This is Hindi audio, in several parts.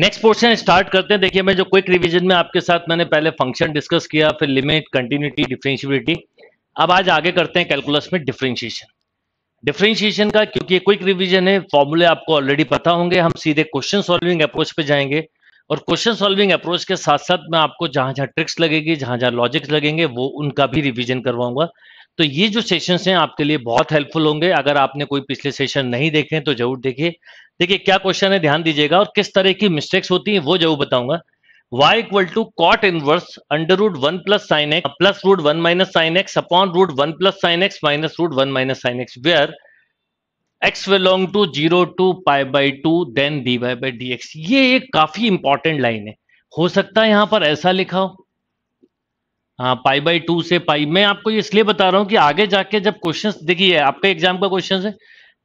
नेक्स्ट पोर्शन स्टार्ट करते हैं देखिए मैं जो क्विक रिवीजन में आपके साथ मैंने पहले फंक्शन डिस्कस किया फिर लिमिट कंटिन्यूटी डिफ्रेंशियबिलिटी अब आज आगे करते हैं कैलकुलस में डिफरेंशिएशन डिफरेंशिएशन का क्योंकि क्विक रिवीजन है फॉर्मूले आपको ऑलरेडी पता होंगे हम सीधे क्वेश्चन सॉल्विंग अप्रोच पे जाएंगे और क्वेश्चन सॉल्विंग अप्रोच के साथ साथ मैं आपको जहां जहां ट्रिक्स लगेगी जहां जहां लॉजिक्स लगेंगे वो उनका भी रिवीजन करवाऊंगा तो ये जो सेशंस हैं आपके लिए बहुत हेल्पफुल होंगे अगर आपने कोई पिछले सेशन नहीं देखे तो जरूर देखिए देखिए क्या क्वेश्चन है ध्यान दीजिएगा और किस तरह की मिस्टेक्स होती है वो जरूर बताऊंगा y equal to cot inverse under root one plus sine x plus root one minus sine x upon root one plus sine x minus root one minus sine x where x belong to zero to pi by two then d y by d x ये एक काफी इंपॉर्टेंट लाइन है हो सकता है यहां पर ऐसा लिखा हो हाँ पाई बाई टू से पाई मैं आपको इसलिए बता रहा हूँ कि आगे जाके जब क्वेश्चंस देखिए आपका एग्जाम का क्वेश्चन है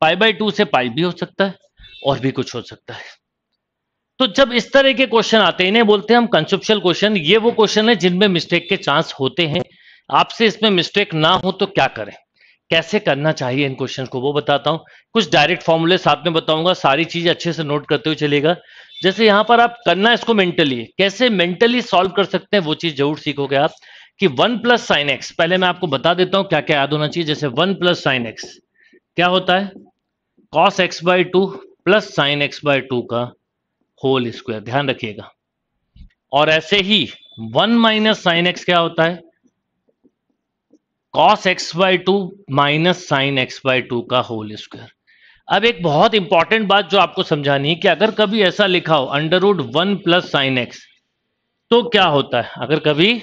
पाई बाई टू से पाई भी हो सकता है और भी कुछ हो सकता है तो जब इस तरह के क्वेश्चन आते हैं इन्हें बोलते हैं हम कंसेप्शल क्वेश्चन ये वो क्वेश्चन है जिनमें मिस्टेक के चांस होते हैं आपसे इसमें मिस्टेक ना हो तो क्या करें कैसे करना चाहिए इन क्वेश्चन को वो बताता हूँ कुछ डायरेक्ट फॉर्मूले साथ में बताऊंगा सारी चीज अच्छे से नोट करते हुए चलेगा जैसे यहाँ पर आप करना इसको मेंटली कैसे मेंटली सॉल्व कर सकते हैं वो चीज जरूर सीखोगे आप कि वन प्लस साइन एक्स पहले मैं आपको बता देता हूं क्या क्या याद होना चाहिए जैसे वन प्लस साइन एक्स क्या होता है cos x by two plus sine x by two का होल स्क्वायर ध्यान रखिएगा और ऐसे ही वन माइनस साइन एक्स क्या होता है cos x by two minus sine x by two का होल स्क्वायर अब एक बहुत इंपॉर्टेंट बात जो आपको समझानी है कि अगर कभी ऐसा लिखा हो under root one plus sine x तो क्या होता है अगर कभी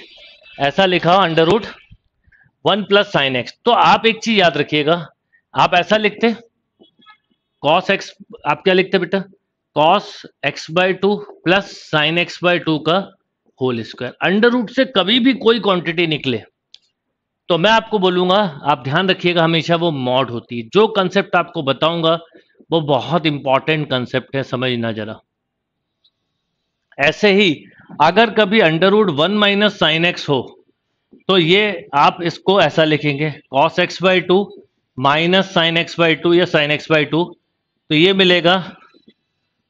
ऐसा लिखा under root one plus sine x तो आप एक चीज याद रखिएगा आप ऐसा लिखते कॉस एक्स आप क्या लिखते बेटा cos x by two plus sine x by two का होल स्क्वायर अंडर रूट से कभी भी कोई क्वांटिटी निकले तो मैं आपको बोलूंगा आप ध्यान रखिएगा हमेशा वो मॉड होती है जो कंसेप्ट आपको बताऊंगा वो बहुत इंपॉर्टेंट कंसेप्ट है समझना जरा ऐसे ही अगर कभी under root one minus sine x हो तो ये आप इसको ऐसा लिखेंगे cos x by two minus sine x by two या साइन एक्स बाई टू तो ये मिलेगा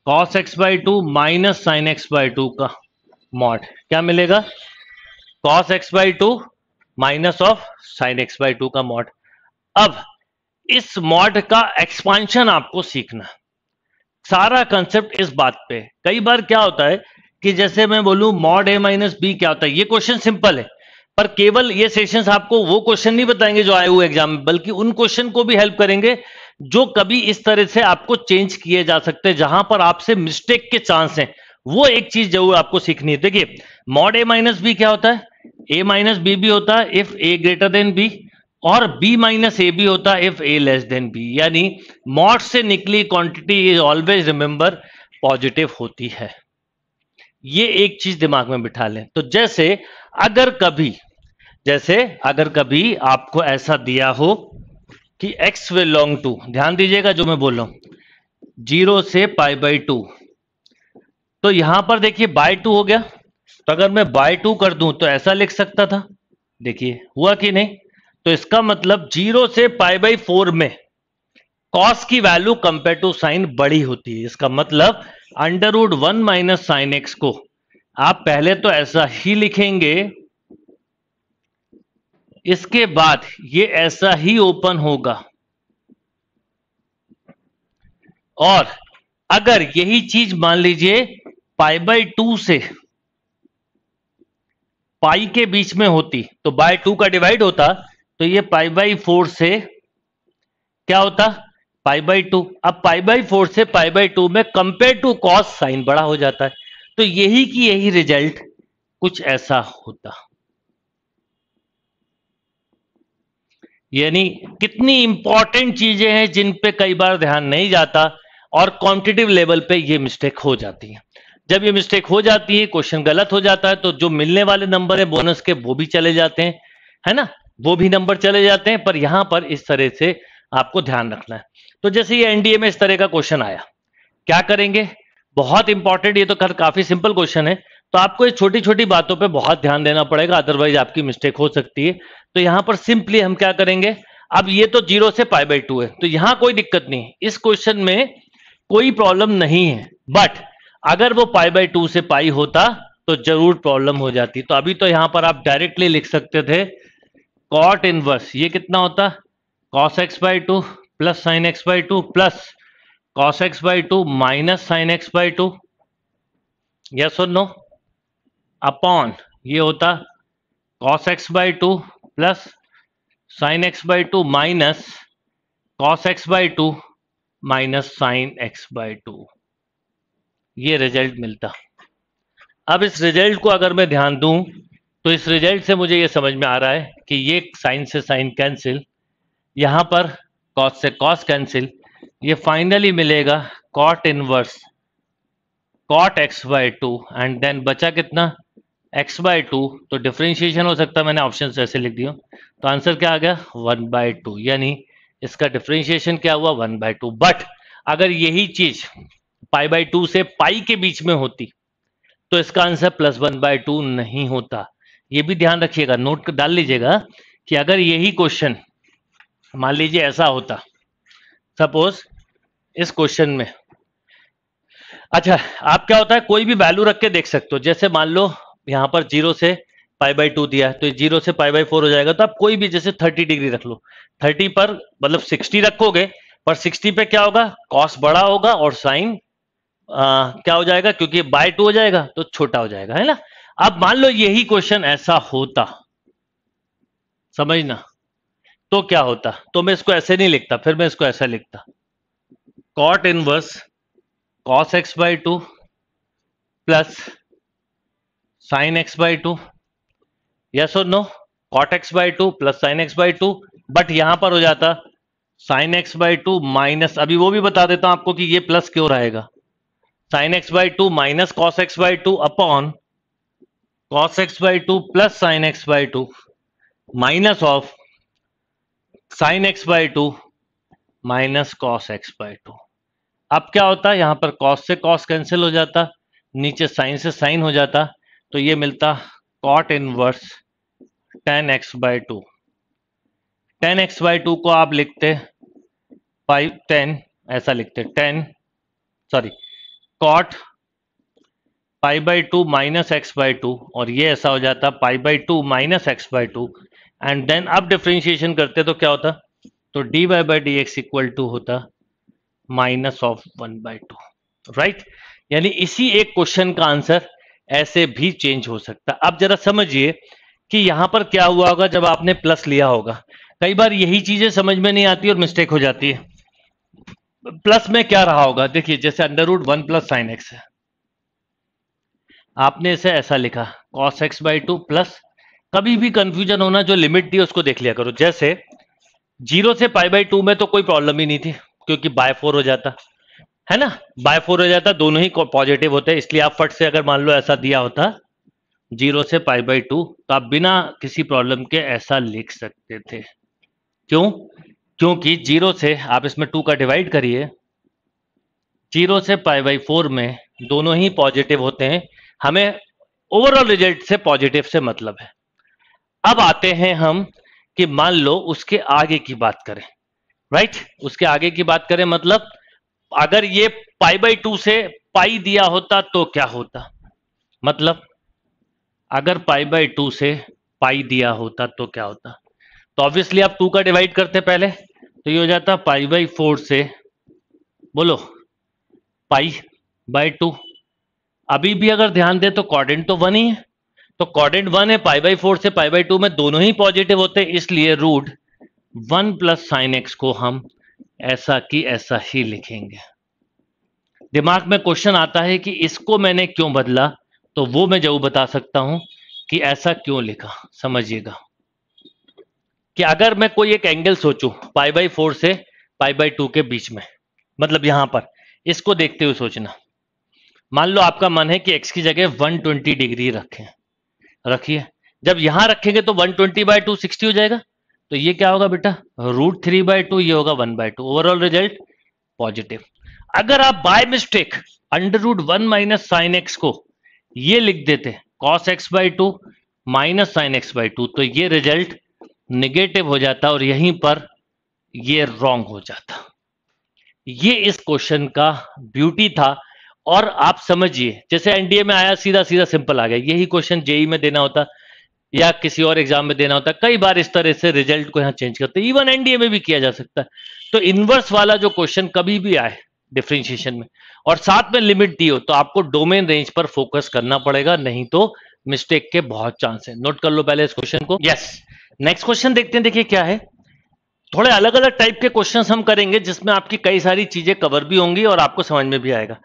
cos x by two minus sine x by two का मॉड क्या मिलेगा cos x by two minus of sine x by two का मॉड अब इस मॉड का एक्सपांशन आपको सीखना सारा कंसेप्ट इस बात पे कई बार क्या होता है कि जैसे मैं बोलूं मॉड ए माइनस बी क्या होता है ये क्वेश्चन सिंपल है पर केवल ये सेशंस आपको वो क्वेश्चन नहीं बताएंगे जो आए हुए एग्जाम में बल्कि उन क्वेश्चन को भी हेल्प करेंगे जो कभी इस तरह से आपको चेंज किए जा सकते हैं जहां पर आपसे मिस्टेक के चांस हैं वो एक चीज जरूर आपको सीखनी है देखिए मॉड ए माइनस बी क्या होता है ए माइनस बी भी होता है if a greater than b और बी माइनस ए भी होता है if a less than b यानी मॉड से निकली quantity is always remember positive होती है ये एक चीज दिमाग में बिठा लें तो जैसे अगर कभी जैसे अगर कभी आपको ऐसा दिया हो कि x लॉन्ग टू ध्यान दीजिएगा जो मैं बोल रहा हूं जीरो से पाई बाई टू तो यहां पर देखिए बाय टू हो गया तो अगर मैं बाय टू कर दूं तो ऐसा लिख सकता था देखिए हुआ कि नहीं तो इसका मतलब जीरो से पाई बाई फोर में कॉस की वैल्यू कंपेयर टू साइन बड़ी होती है इसका मतलब under one minus sine x को आप पहले तो ऐसा ही लिखेंगे इसके बाद ये ऐसा ही ओपन होगा और अगर यही चीज मान लीजिए पाई बाई टू से पाई के बीच में होती तो बाय टू का डिवाइड होता तो ये पाई बाई फोर से क्या होता पाई बाई टू अब पाई बाई फोर से पाई बाई टू में कंपेयर टू कॉस साइन बड़ा हो जाता है तो यही की यही रिजल्ट कुछ ऐसा होता यानी कितनी इंपॉर्टेंट चीजें हैं जिन पे कई बार ध्यान नहीं जाता और कॉम्पिटेटिव लेवल पे ये मिस्टेक हो जाती है जब ये मिस्टेक हो जाती है क्वेश्चन गलत हो जाता है तो जो मिलने वाले नंबर है बोनस के वो भी चले जाते हैं है ना वो भी नंबर चले जाते हैं पर यहां पर इस तरह से आपको ध्यान रखना है तो जैसे ये एनडीए में इस तरह का क्वेश्चन आया क्या करेंगे बहुत इंपॉर्टेंट ये तो काफी सिंपल क्वेश्चन है तो आपको छोटी छोटी बातों पे बहुत ध्यान देना पड़ेगा अदरवाइज आपकी मिस्टेक हो सकती है तो यहां पर सिंपली हम क्या करेंगे अब ये तो जीरो से पाई बाई टू है तो यहां कोई दिक्कत नहीं इस क्वेश्चन में कोई प्रॉब्लम नहीं है बट अगर वो पाई बाई टू से पाई होता तो जरूर प्रॉब्लम हो जाती तो अभी तो यहां पर आप डायरेक्टली लिख सकते थे कॉट इनवर्स ये कितना होता cos x by two plus sine x by two plus cos x by two minus sine x by two yes और नो अपॉन ये होता cos x by two plus sine x by two minus cos x by two minus sine x by two ये रिजल्ट मिलता अब इस रिजल्ट को अगर मैं ध्यान दूं तो इस रिजल्ट से मुझे ये समझ में आ रहा है कि ये साइन से साइन कैंसिल यहां पर कॉस से कॉस कैंसिल ये फाइनली मिलेगा cot inverse cot x by two and then बचा कितना एक्स बाय टू तो डिफ्रेंशिएशन हो सकता है मैंने ऑप्शन ऐसे लिख दिया तो आंसर क्या आ गया वन बाय टू यानी इसका डिफ्रेंशिएशन क्या हुआ वन बाय टू बट अगर यही चीज पाई बाई टू से पाई के बीच में होती तो इसका answer plus one by two नहीं होता ये भी ध्यान रखिएगा नोट डाल लीजिएगा कि अगर यही क्वेश्चन मान लीजिए ऐसा होता सपोज इस क्वेश्चन में अच्छा आप क्या होता है कोई भी वैल्यू रख के देख सकते हो जैसे मान लो यहां पर जीरो से पाई बाई टू दिया है तो जीरो से पाई बाई फोर हो जाएगा तो आप कोई भी जैसे थर्टी डिग्री रख लो थर्टी पर मतलब सिक्सटी रखोगे पर सिक्सटी पे क्या होगा कॉस बड़ा होगा और साइन क्या हो जाएगा क्योंकि बाय टू हो जाएगा तो छोटा हो जाएगा है ना अब मान लो यही क्वेश्चन ऐसा होता समझना तो क्या होता तो मैं इसको ऐसे नहीं लिखता फिर मैं इसको ऐसा लिखता cot inverse cos x by two plus sine x by two yes और no cot x by two plus sine x by two but यहां पर हो जाता sine x by two minus अभी वो भी बता देता हूं आपको कि ये प्लस क्यों रहेगा sine x by two minus cos x by two upon cos x by two plus sine x by two minus of sine x by two minus cos x by two अब क्या होता है यहां पर कॉस से कॉस कैंसिल हो जाता नीचे साइन से साइन हो जाता तो ये मिलता cot inverse tan x by two tan x by two को आप लिखते फाइव टेन ऐसा लिखते tan sorry cot pi by two minus x by two और ये ऐसा हो जाता pi by two minus x by two and then अब डिफ्रेंशिएशन करते तो क्या होता तो d y by d x equal to होता minus of one by two right यानी इसी एक क्वेश्चन का आंसर ऐसे भी चेंज हो सकता अब जरा समझिए कि यहां पर क्या हुआ होगा जब आपने प्लस लिया होगा कई बार यही चीजें समझ में नहीं आती और मिस्टेक हो जाती है प्लस में क्या रहा होगा देखिए जैसे under root one plus sine x है आपने इसे ऐसा लिखा cos x by two plus कभी भी कंफ्यूजन होना जो लिमिट दी उसको देख लिया करो जैसे जीरो से पाई बाई टू में तो कोई प्रॉब्लम ही नहीं थी क्योंकि बाय फोर हो जाता है ना बाय फोर हो जाता दोनों ही पॉजिटिव होते हैं इसलिए आप फट से अगर मान लो ऐसा दिया होता जीरो से पाई बाई टू तो आप बिना किसी प्रॉब्लम के ऐसा लिख सकते थे क्यों क्योंकि जीरो से आप इसमें टू का डिवाइड करिए जीरो से पाई बाई फोर में दोनों ही पॉजिटिव होते हैं हमें ओवरऑल रिजल्ट से पॉजिटिव से मतलब है अब आते हैं हम कि मान लो उसके आगे की बात करें राइट उसके आगे की बात करें मतलब अगर ये पाई बाई टू से पाई दिया होता तो क्या होता मतलब अगर पाई बाई टू से पाई दिया होता तो क्या होता तो ऑब्वियसली आप टू का डिवाइड करते पहले तो ये हो जाता पाई बाई फोर से बोलो पाई बाई टू अभी भी अगर ध्यान दे तो कॉर्डेंट तो वन ही है तो कॉर्डेंट वन है पाई बाई फोर से पाई बाई टू में दोनों ही पॉजिटिव होते हैं इसलिए root one plus sine x को हम ऐसा की ऐसा ही लिखेंगे दिमाग में क्वेश्चन आता है कि इसको मैंने क्यों बदला तो वो मैं जरूर बता सकता हूं कि ऐसा क्यों लिखा समझिएगा कि अगर मैं कोई एक एंगल सोचू पाई बाई फोर से पाई बाई टू के बीच में मतलब यहां पर इसको देखते हुए सोचना मान लो आपका मन है कि एक्स की जगह 120 डिग्री रखें रखिए जब यहां रखेंगे तो 120 ट्वेंटी बाय टू हो जाएगा तो ये क्या होगा बेटा रूट थ्री बाय टू ये होगा one by two overall result positive अगर आप by mistake under root one minus sine x को ये लिख देते cos x by two minus sine x by two तो ये रिजल्ट निगेटिव हो जाता और यहीं पर ये रॉन्ग हो जाता ये इस क्वेश्चन का ब्यूटी था और आप समझिए जैसे एनडीए में आया सीधा सीधा सिंपल आ गया यही क्वेश्चन जेई e में देना होता या किसी और एग्जाम में देना होता कई बार इस तरह से रिजल्ट को यहां चेंज करते इवन एनडीए में भी किया जा सकता है तो इनवर्स वाला जो क्वेश्चन कभी भी आए डिफ्रेंशिएशन में और साथ में लिमिट दी हो तो आपको डोमेन रेंज पर फोकस करना पड़ेगा नहीं तो मिस्टेक के बहुत चांस है नोट कर लो पहले इस क्वेश्चन को यस नेक्स्ट क्वेश्चन देखते हैं देखिए क्या है थोड़े अलग अलग टाइप के क्वेश्चन हम करेंगे जिसमें आपकी कई सारी चीजें कवर भी होंगी और आपको समझ में भी आएगा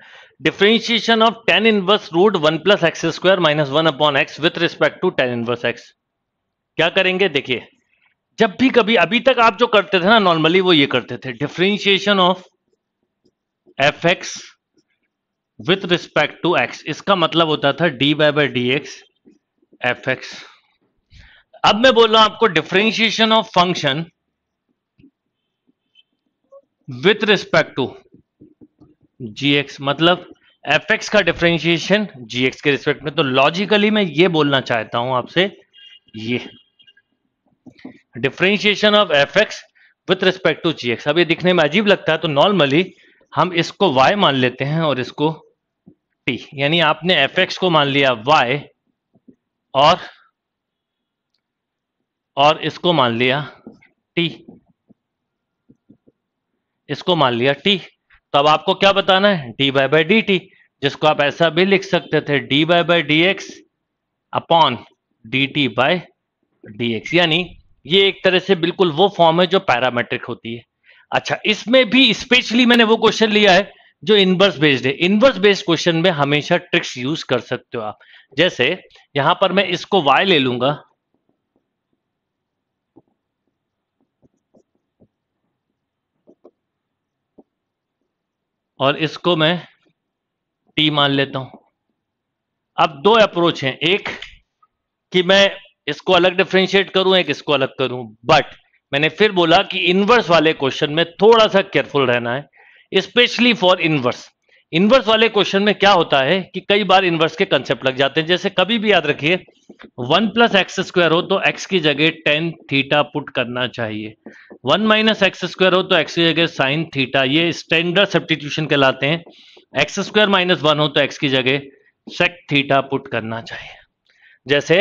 differentiation of tan inverse root one plus x square minus one upon x with respect to tan inverse x क्या करेंगे देखिए जब भी कभी अभी तक आप जो करते थे ना नॉर्मली वो ये करते थे differentiation of f x with respect to x इसका मतलब होता था d by by d x f x अब मैं बोल रहा हूं आपको differentiation of function with respect to g x मतलब एफ एक्स का डिफ्रेंशिएशन जी एक्स के रिस्पेक्ट में तो लॉजिकली मैं ये बोलना चाहता हूं आपसे ये differentiation of f x with respect to g x अब ये दिखने में अजीब लगता है तो नॉर्मली हम इसको वाई मान लेते हैं और इसको टी यानी आपने एफ एक्स को मान लिया वाई और और इसको मान लिया टी इसको मान लिया टी तो अब आपको क्या बताना है d y by d t जिसको आप ऐसा भी लिख सकते थे d y by d x upon d t by d x यानी ये एक तरह से बिल्कुल वो फॉर्म है जो पैरामेट्रिक होती है अच्छा इसमें भी स्पेशली मैंने वो क्वेश्चन लिया है जो इनवर्स बेस्ड है इनवर्स बेस्ड क्वेश्चन में हमेशा ट्रिक्स यूज कर सकते हो आप जैसे यहां पर मैं इसको वाई ले लूंगा और इसको मैं टी मान लेता हूं अब दो अप्रोच हैं एक कि मैं इसको अलग डिफ्रेंशिएट करूं एक इसको अलग करूं बट मैंने फिर बोला कि इनवर्स वाले क्वेश्चन में थोड़ा सा केयरफुल रहना है स्पेशली फॉर इनवर्स इन्वर्स वाले क्वेश्चन में क्या होता है कि कई बार इन्वर्स के कंसेप्ट लग जाते हैं जैसे कभी भी याद रखिए वन प्लस एक्स स्क्वायर हो तो एक्स की जगह टेन थीटा पुट करना चाहिए वन माइनस एक्स स्क्वायर हो तो एक्स की जगह साइन थीटा ये स्टैंडर्ड सब्सटीट्यूशन कहलाते हैं एक्स स्क्वायर माइनस वन हो तो एक्स की जगह सेक थीटा पुट करना चाहिए जैसे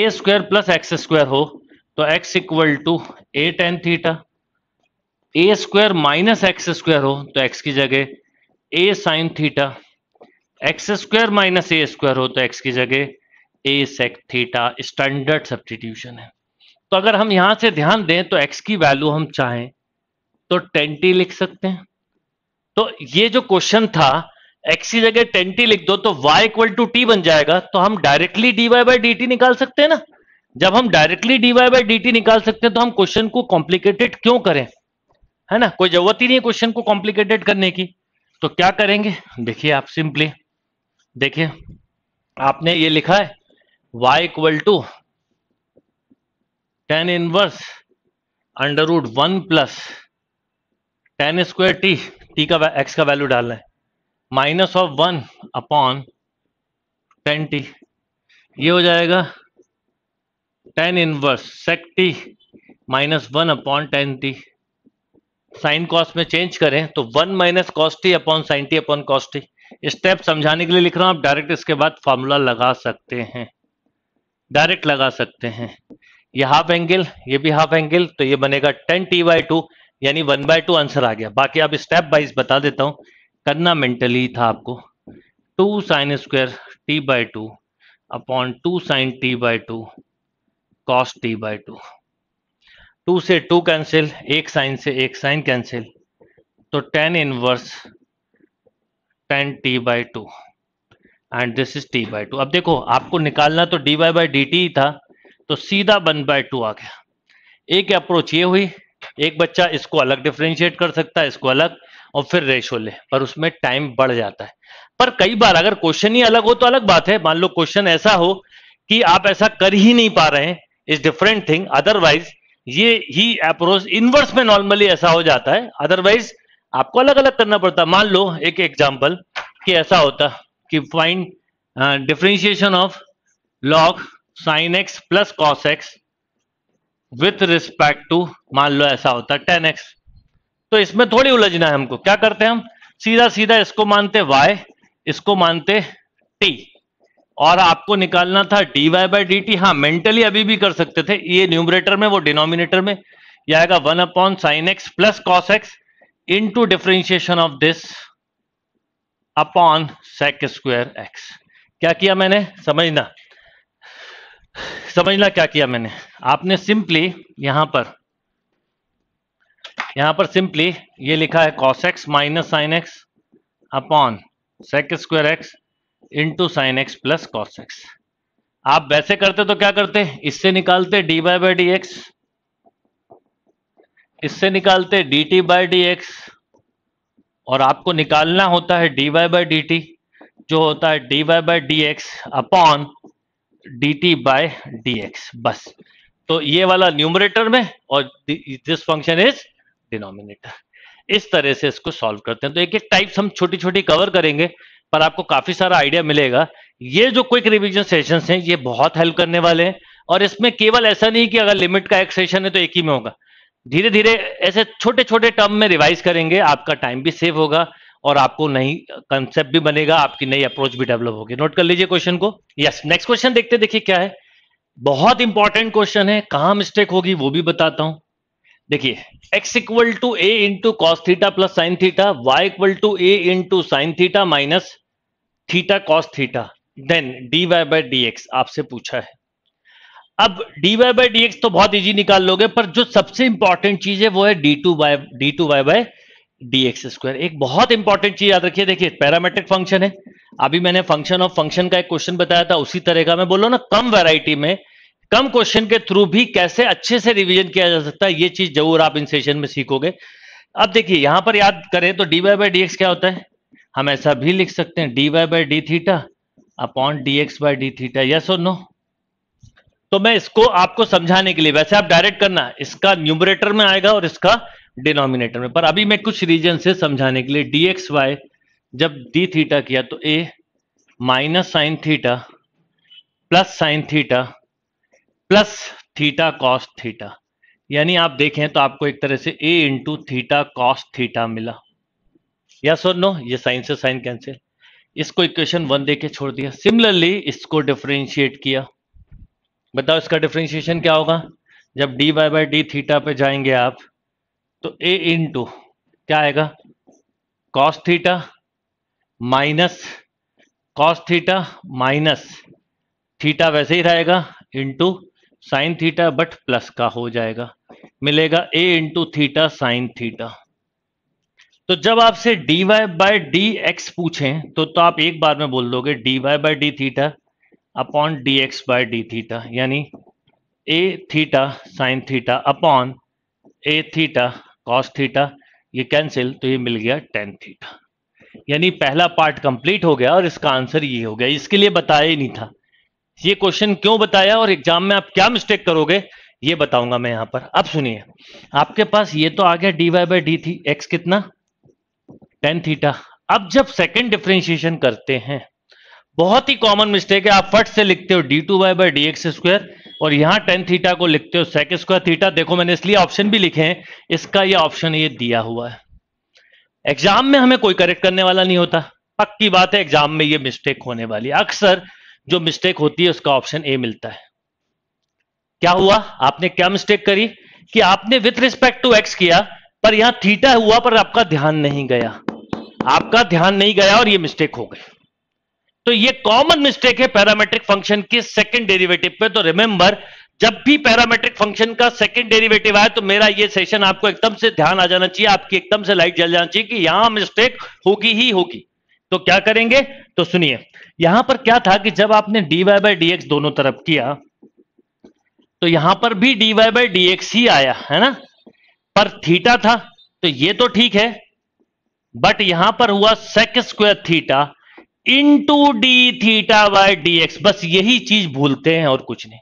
a square plus x square हो तो x equal to a tan theta a square minus x square हो तो एक्स की जगह a sine theta x square minus a square हो तो एक्स की जगह a sec theta standard substitution है तो अगर हम यहां से ध्यान दें तो एक्स की वैल्यू हम चाहें तो टेंटी लिख सकते हैं तो ये जो क्वेश्चन था एक्स की जगह टेंटी लिख दो तो वाई इक्वल टू टी बन जाएगा तो हम डायरेक्टली डीवाई बाई डी निकाल सकते हैं ना जब हम डायरेक्टली डीवाई बाई डी निकाल सकते हैं तो हम क्वेश्चन को कॉम्प्लिकेटेड क्यों करें है ना कोई जरूरत ही नहीं है क्वेश्चन को कॉम्प्लिकेटेड करने की तो क्या करेंगे देखिए आप सिंपली देखिए आपने ये लिखा है y equal to tan inverse under root one plus tan square t t का x का वैल्यू डालना है minus of one upon tan t ये हो जाएगा tan inverse sec t minus one upon tan t sine cos में चेंज करें तो one minus cos t upon sine t upon cos t step समझाने के लिए लिख रहा हूं आप डायरेक्ट इसके बाद फॉर्मूला लगा सकते हैं डायरेक्ट लगा सकते हैं ये हाफ एंगल ये भी हाफ एंगल तो ये बनेगा टेन टी बाई टू यानी वन बाय टू आंसर आ गया बाकी आप स्टेप वाइज बता देता हूँ करना मेंटली था आपको two sine square t by two upon two sine t by two cos t by two two से टू कैंसिल एक साइन से एक साइन कैंसिल तो tan inverse tan t by two and this is t by two अब देखो आपको निकालना तो d y by d t ही था तो सीधा वन बाई टू आ गया एक अप्रोच ये हुई एक बच्चा इसको अलग डिफ्रेंशिएट कर सकता है इसको अलग और फिर रेशो ले पर उसमें टाइम बढ़ जाता है पर कई बार अगर क्वेश्चन ही अलग हो तो अलग बात है मान लो क्वेश्चन ऐसा हो कि आप ऐसा कर ही नहीं पा रहे हैं इज डिफरेंट थिंग अदरवाइज ये ही अप्रोच इनवर्स में नॉर्मली ऐसा हो जाता है अदरवाइज आपको अलग अलग करना पड़ता मान लो एक एग्जाम्पल कि ऐसा होता कि find differentiation of log sine x plus cos x with respect to मान लो ऐसा होता टेन एक्स तो इसमें थोड़ी उलझना है हमको क्या करते हैं हम सीधा सीधा इसको मानते वाई इसको मानते टी और आपको निकालना था d y by d t हाँ मेंटली अभी भी कर सकते थे ये न्यूमरेटर में वो डिनोमिनेटर में यह आएगा one upon sine x plus cos x into differentiation of this upon sec square x क्या किया मैंने समझना समझना क्या किया मैंने आपने सिंपली यहां पर यहां पर सिंपली ये लिखा है cos x minus sine x upon sec square x into sine x plus cos x आप वैसे करते तो क्या करते इससे निकालते d by by d x इससे निकालते d t by d x और आपको निकालना होता है d y by d t जो होता है d y by d x upon d t by d x बस तो ये वाला न्यूमरेटर में और दिस फंक्शन इज डिनोमिनेटर इस तरह से इसको सॉल्व करते हैं तो एक एक टाइप्स हम छोटी छोटी कवर करेंगे पर आपको काफी सारा आइडिया मिलेगा ये जो क्विक रिविजन सेशन है ये बहुत हेल्प करने वाले हैं और इसमें केवल ऐसा नहीं कि अगर लिमिट का एक सेशन है तो एक ही में होगा धीरे धीरे ऐसे छोटे छोटे टर्म में रिवाइज करेंगे आपका टाइम भी सेव होगा और आपको नई कंसेप्ट भी बनेगा आपकी नई अप्रोच भी डेवलप होगी नोट कर लीजिए क्वेश्चन को यस नेक्स्ट क्वेश्चन देखते देखिए क्या है बहुत इंपॉर्टेंट क्वेश्चन है कहां मिस्टेक होगी वो भी बताता हूं देखिए x equal to a into cos theta plus sine theta y equal to a into sine theta minus theta cos theta then d y by d x आपसे पूछा है अब d y by d x तो बहुत इजी निकाल लोगे पर जो सबसे इंपॉर्टेंट चीज है वो है d two by d two y by d x square एक बहुत इंपॉर्टेंट चीज याद रखिए देखिए पैरामेट्रिक फंक्शन है अभी मैंने फंक्शन ऑफ फंक्शन का एक क्वेश्चन बताया था उसी तरह का मैं बोलो ना कम वेराइटी में कम क्वेश्चन के थ्रू भी कैसे अच्छे से रिविजन किया जा सकता है ये चीज जरूर आप इन सेशन में सीखोगे अब देखिए यहां पर याद करें तो d y by d x क्या होता है हम ऐसा भी लिख सकते हैं d y by d theta upon d x by d theta yes और नो तो मैं इसको आपको समझाने के लिए वैसे आप डायरेक्ट करना इसका न्यूमरेटर में आएगा और इसका डिनोमिनेटर में पर अभी मैं कुछ रीजन से समझाने के लिए डी एक्स वाई जब डी थीटा किया तो a minus sine theta plus sine theta plus theta cos theta यानी आप देखें तो आपको एक तरह से a into theta cos theta मिला या सो नो ये साइन से साइन कैंसिल इसको इक्वेशन वन देके छोड़ दिया सिमिलरली इसको डिफ्रेंशिएट किया बताओ इसका डिफ्रेंशिएशन क्या होगा जब d by by d theta पे जाएंगे आप तो ए इन टू क्या आएगा cos theta minus cos theta minus theta वैसे ही रहेगा into sine theta but plus का हो जाएगा मिलेगा a into theta sine theta तो जब आपसे d y by d x पूछे तो, तो आप एक बार में बोल दोगे d y by d theta upon d x by d theta यानी a theta sine theta upon a theta cos theta ये कैंसिल तो ये मिल गया टेन थीटा यानी पहला पार्ट कंप्लीट हो गया और इसका आंसर ये हो गया इसके लिए बताया ही नहीं था ये क्वेश्चन क्यों बताया और एग्जाम में आप क्या मिस्टेक करोगे ये बताऊंगा मैं यहां पर अब सुनिए आपके पास ये तो आ गया डी वाई बाई डी थी एक्स कितना टेन थीटा अब जब सेकेंड डिफ्रेंशिएशन करते हैं बहुत ही कॉमन मिस्टेक है आप फट से लिखते हो d two y by d x square और यहां टेन थीटा को लिखते हो सेक स्क्वायर थीटा देखो मैंने इसलिए ऑप्शन भी लिखे हैं इसका ये ऑप्शन ये दिया हुआ है एग्जाम में हमें कोई करेक्ट करने वाला नहीं होता पक्की बात है एग्जाम में ये मिस्टेक होने वाली अक्सर जो मिस्टेक होती है उसका ऑप्शन ए मिलता है क्या हुआ आपने क्या मिस्टेक करी कि आपने विथ रिस्पेक्ट टू एक्स किया पर यहां थीटा हुआ पर आपका ध्यान नहीं गया आपका ध्यान नहीं गया और ये मिस्टेक हो गई तो ये कॉमन मिस्टेक है पैरामेट्रिक फंक्शन के सेकंड डेरिवेटिव पे तो रिमेंबर जब भी पैरामेट्रिक फंक्शन का सेकंड डेरिवेटिव आए तो मेरा ये सेशन आपको एकदम से ध्यान आ जाना चाहिए आपकी एकदम से लाइट जल जाना चाहिए कि यहां मिस्टेक होगी ही होगी तो क्या करेंगे तो सुनिए यहां पर क्या था कि जब आपने d y by d x दोनों तरफ किया तो यहां पर भी d y by d x ही आया है ना पर थीटा था तो ये तो ठीक है बट यहां पर हुआ sec square theta into d theta by d x बस यही चीज भूलते हैं और कुछ नहीं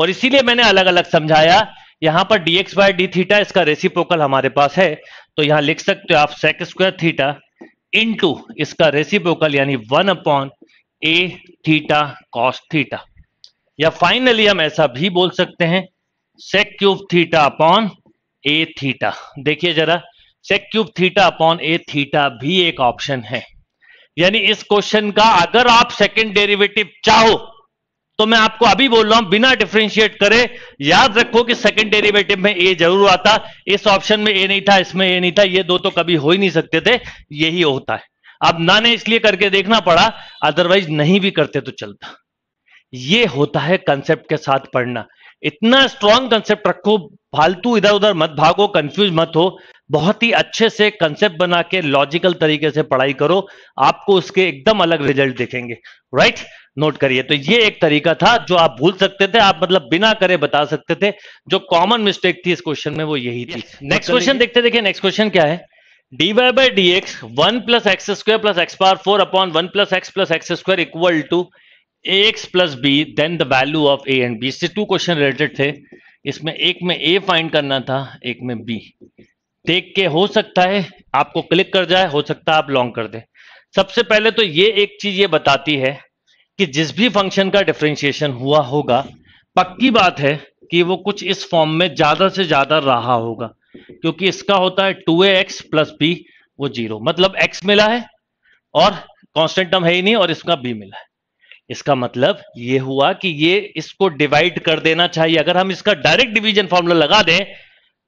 और इसीलिए मैंने अलग अलग समझाया यहां पर dx बाय डी थीटा इसका रेसिप्रोकल हमारे पास है तो यहां लिख सकते हो आप सेक स्क्वायर थीटा इंटू इसका रेसिप्रोकल यानी one upon a theta cos theta या फाइनली हम ऐसा भी बोल सकते हैं sec cube theta upon a theta देखिए जरा sec cube theta upon a theta भी एक ऑप्शन है यानी इस क्वेश्चन का अगर आप सेकेंड डेरिवेटिव चाहो तो मैं आपको अभी बोल रहा हूं बिना डिफ्रेंशिएट करे याद रखो कि सेकंड डेरिवेटिव में ए जरूर आता इस ऑप्शन में ए नहीं था इसमें ए नहीं था ये दो तो कभी हो ही नहीं सकते थे यही होता है अब ना ने इसलिए करके देखना पड़ा अदरवाइज नहीं भी करते तो चलता ये होता है कंसेप्ट के साथ पढ़ना इतना स्ट्रॉन्ग कंसेप्ट रखो फालतू इधर उधर मत भागो कंफ्यूज मत हो बहुत ही अच्छे से कंसेप्ट बना के लॉजिकल तरीके से पढ़ाई करो आपको उसके एकदम अलग रिजल्ट देखेंगे राइट नोट करिए तो ये एक तरीका था जो आप भूल सकते थे आप मतलब बिना करे बता सकते थे जो कॉमन मिस्टेक थी इस क्वेश्चन में वो यही थी नेक्स्ट क्वेश्चन देखते देखिए नेक्स्ट क्वेश्चन क्या है d y by d x one plus x square plus x पार four upon one plus x plus x square equal to a x plus b then the value of a and b इससे टू क्वेश्चन रिलेटेड थे इसमें एक में ए फाइंड करना था एक में बी देख के हो सकता है आपको क्लिक कर जाए हो सकता है आप लॉन्ग कर दें सबसे पहले तो ये एक चीज ये बताती है कि जिस भी फंक्शन का डिफ्रेंशिएशन हुआ होगा पक्की बात है कि वो कुछ इस फॉर्म में ज्यादा से ज्यादा रहा होगा क्योंकि इसका होता है टू एक्स प्लस बी वो जीरो मतलब एक्स मिला है और कॉन्स्टेंटम टर्म है ही नहीं और इसका बी मिला है इसका मतलब ये हुआ कि ये इसको डिवाइड कर देना चाहिए अगर हम इसका डायरेक्ट डिवीजन फॉर्मूला लगा दें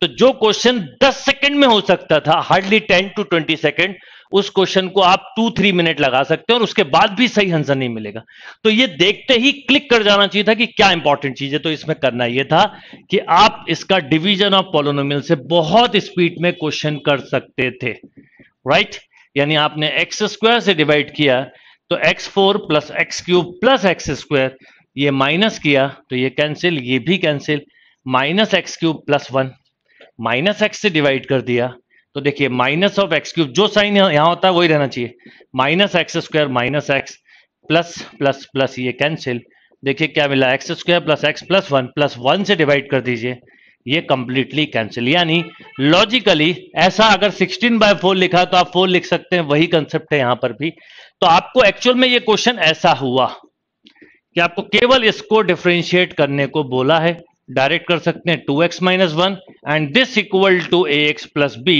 तो जो क्वेश्चन 10 सेकंड में हो सकता था हार्डली 10 टू 20 सेकंड उस क्वेश्चन को आप टू थ्री मिनट लगा सकते हैं और उसके बाद भी सही आंसर नहीं मिलेगा तो ये देखते ही क्लिक कर जाना चाहिए था कि क्या इंपॉर्टेंट चीज है तो इसमें करना यह था कि आप इसका डिविजन ऑफ पोलोनोमियल से बहुत स्पीड में क्वेश्चन कर सकते थे राइट यानी आपने एक्स स्क्वायर से डिवाइड किया तो x4 four plus x cube plus x square ये माइनस किया तो ये कैंसिल ये भी cancel minus x cube plus one minus x से डिवाइड कर दिया तो देखिए माइनस ऑफ एक्स क्यूब जो साइन यहाँ होता है वही रहना चाहिए minus x square minus x plus plus plus ये कैंसिल देखिए क्या मिला x square plus x plus one plus one से डिवाइड कर दीजिए ये कंप्लीटली कैंसिल यानी लॉजिकली ऐसा अगर 16 बाय फोर लिखा तो आप फोर लिख सकते हैं वही कंसेप्ट है यहां पर भी तो आपको एक्चुअल में ये क्वेश्चन ऐसा हुआ कि आपको केवल इसको डिफ्रेंशिएट करने को बोला है डायरेक्ट कर सकते हैं two x minus one and this equal to a x plus b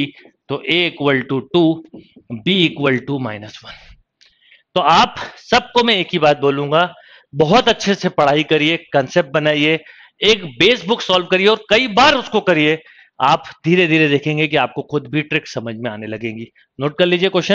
तो a equal to two b equal to minus one तो आप सबको मैं एक ही बात बोलूंगा बहुत अच्छे से पढ़ाई करिए कंसेप्ट बनाइए एक बेस बुक सॉल्व करिए और कई बार उसको करिए आप धीरे धीरे देखेंगे कि आपको खुद भी ट्रिक समझ में आने लगेंगी नोट कर लीजिए क्वेश्चन